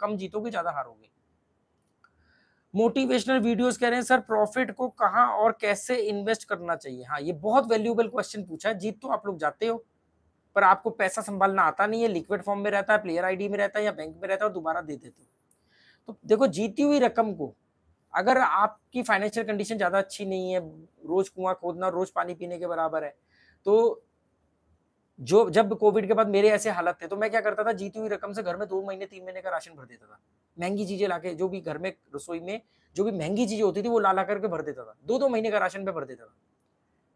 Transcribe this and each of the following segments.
कम जीतोगे ज्यादा हारोगे motivational videos कह रहे हैं सर प्रॉफिट को कहा और कैसे इन्वेस्ट करना चाहिए हाँ ये बहुत वैल्यूएबल क्वेश्चन पूछा है जीत तो आप लोग जाते हो पर आपको पैसा संभालना आता नहीं है लिक्विड फॉर्म में रहता है प्लेयर आईडी में रहता है या बैंक में रहता है और दोबारा दे देते हो तो देखो जीती हुई रकम को अगर आपकी फाइनेंशियल कंडीशन ज़्यादा अच्छी नहीं है रोज कुआं खोदना रोज पानी पीने के बराबर है तो जो जब कोविड के बाद मेरे ऐसे हालत थे तो मैं क्या करता था जीती हुई रकम से घर में दो महीने तीन महीने का राशन भर देता था महंगी चीजें लाके जो भी घर में रसोई में जो भी महंगी चीजें होती थी वो ला ला करके भर देता था दो दो महीने का राशन में भर देता था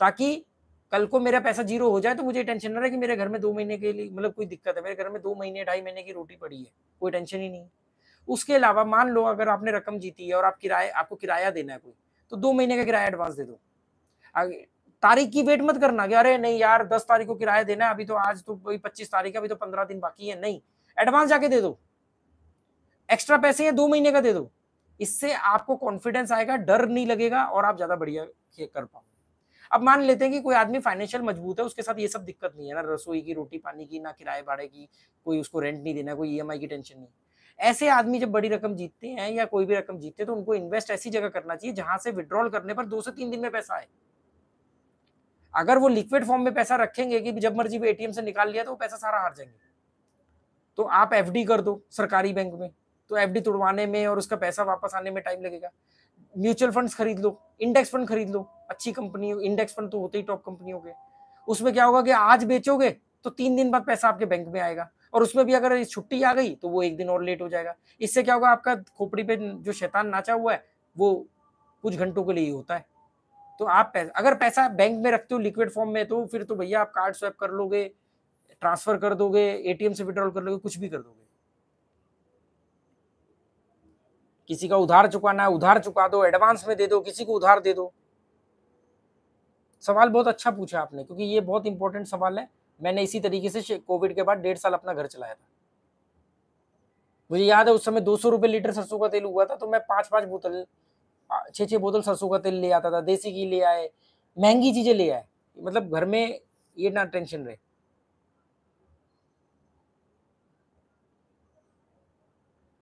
ताकि कल को मेरा पैसा जीरो हो जाए तो मुझे टेंशन ना रहे कि मेरे घर में दो महीने के लिए मतलब कोई दिक्कत है मेरे घर में दो महीने ढाई महीने की रोटी पड़ी है कोई टेंशन ही नहीं उसके अलावा मान लो अगर आपने रकम जीती है और आप किराए आपको किराया देना है कोई तो दो महीने का किराया एडवांस दे दो तारीख की वेट मत करना कि अरे नहीं यार दस तारीख को किराया देना है अभी तो आज तो पच्चीस तारीख है अभी तो पंद्रह दिन बाकी है नहीं एडवांस जाके दे दो एक्स्ट्रा पैसे हैं दो महीने का दे दो इससे आपको कॉन्फिडेंस आएगा डर नहीं लगेगा और आप ज्यादा बढ़िया कर पाओगे अब मान लेते हैं कि कोई आदमी फाइनेंशियल मजबूत है उसके साथ ये सब दिक्कत नहीं है ना रसोई की रोटी पानी की ना किराए भाड़े की कोई उसको रेंट नहीं देना कोई ई की टेंशन नहीं ऐसे आदमी जब बड़ी रकम जीतते हैं या कोई भी रकम जीतते हैं तो उनको इन्वेस्ट ऐसी जगह करना चाहिए जहां से विड्रॉल करने पर दो से तीन दिन में पैसा आए अगर वो लिक्विड फॉर्म में पैसा रखेंगे कि जब मर्जी वो एटीएम से निकाल लिया तो वो पैसा सारा हार जाएंगे तो आप एफ कर दो सरकारी बैंक में तो एफ तोड़वाने में और उसका पैसा वापस आने में टाइम लगेगा म्यूचुअल फंड खरीद लो इंडेक्स फंड खरीद लो अच्छी कंपनी इंडेक्स फंड तो होते ही टॉप कंपनियों के उसमें क्या होगा कि आज बेचोगे तो तीन दिन बाद पैसा आपके बैंक में आएगा और उसमें भी अगर छुट्टी आ गई तो वो एक दिन और लेट हो जाएगा इससे क्या होगा आपका खोपड़ी पे जो शैतान नाचा हुआ है वो कुछ घंटों के लिए ही होता है तो आप पैसा अगर पैसा बैंक में रखते हो लिक्विड फॉर्म में तो फिर तो भैया आप कार्ड स्वैप कर लोगे ट्रांसफर कर दोगे एटीएम से विड्रॉल कर लोगे कुछ भी कर दोगे किसी का उधार चुकाना है उधार चुका दो एडवांस में दे दो किसी को उधार दे दो सवाल बहुत अच्छा पूछा आपने क्योंकि ये बहुत इंपॉर्टेंट सवाल है मैंने इसी तरीके से कोविड के बाद डेढ़ साल अपना घर चलाया था मुझे याद है उस समय दो सौ लीटर सरसों का तेल हुआ था तो मैं पांच पांच बोतल छः छः बोतल सरसों का तेल ले आता था देसी घी ले आए महंगी चीज़ें ले आए मतलब घर में ये ना टेंशन रहे